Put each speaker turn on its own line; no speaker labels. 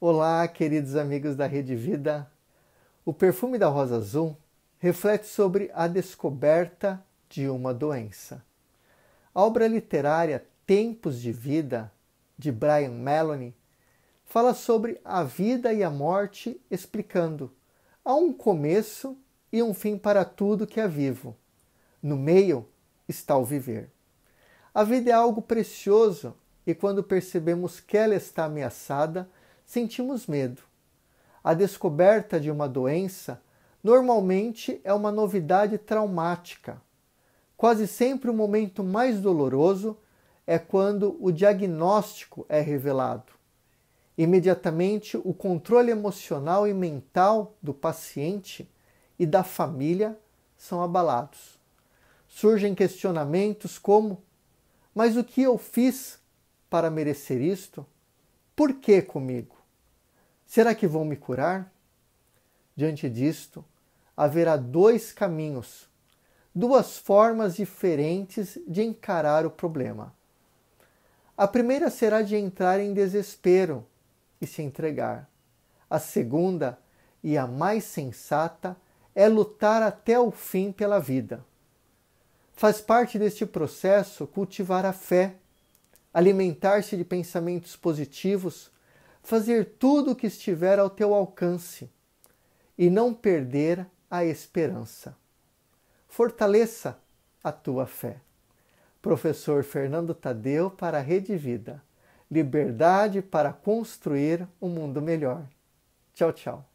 Olá, queridos amigos da Rede Vida. O perfume da rosa azul reflete sobre a descoberta de uma doença. A obra literária Tempos de Vida, de Brian Melanie, fala sobre a vida e a morte, explicando: há um começo e um fim para tudo que é vivo. No meio está o viver. A vida é algo precioso e quando percebemos que ela está ameaçada, sentimos medo. A descoberta de uma doença normalmente é uma novidade traumática. Quase sempre o momento mais doloroso é quando o diagnóstico é revelado. Imediatamente, o controle emocional e mental do paciente e da família são abalados. Surgem questionamentos como: mas o que eu fiz para merecer isto? Por que comigo? Será que vão me curar? Diante disto, haverá dois caminhos, duas formas diferentes de encarar o problema. A primeira será de entrar em desespero e se entregar. A segunda, e a mais sensata, é lutar até o fim pela vida. Faz parte deste processo cultivar a fé, alimentar-se de pensamentos positivos fazer tudo o que estiver ao teu alcance e não perder a esperança. Fortaleça a tua fé. Professor Fernando Tadeu para a Rede Vida. Liberdade para construir um mundo melhor. Tchau, tchau.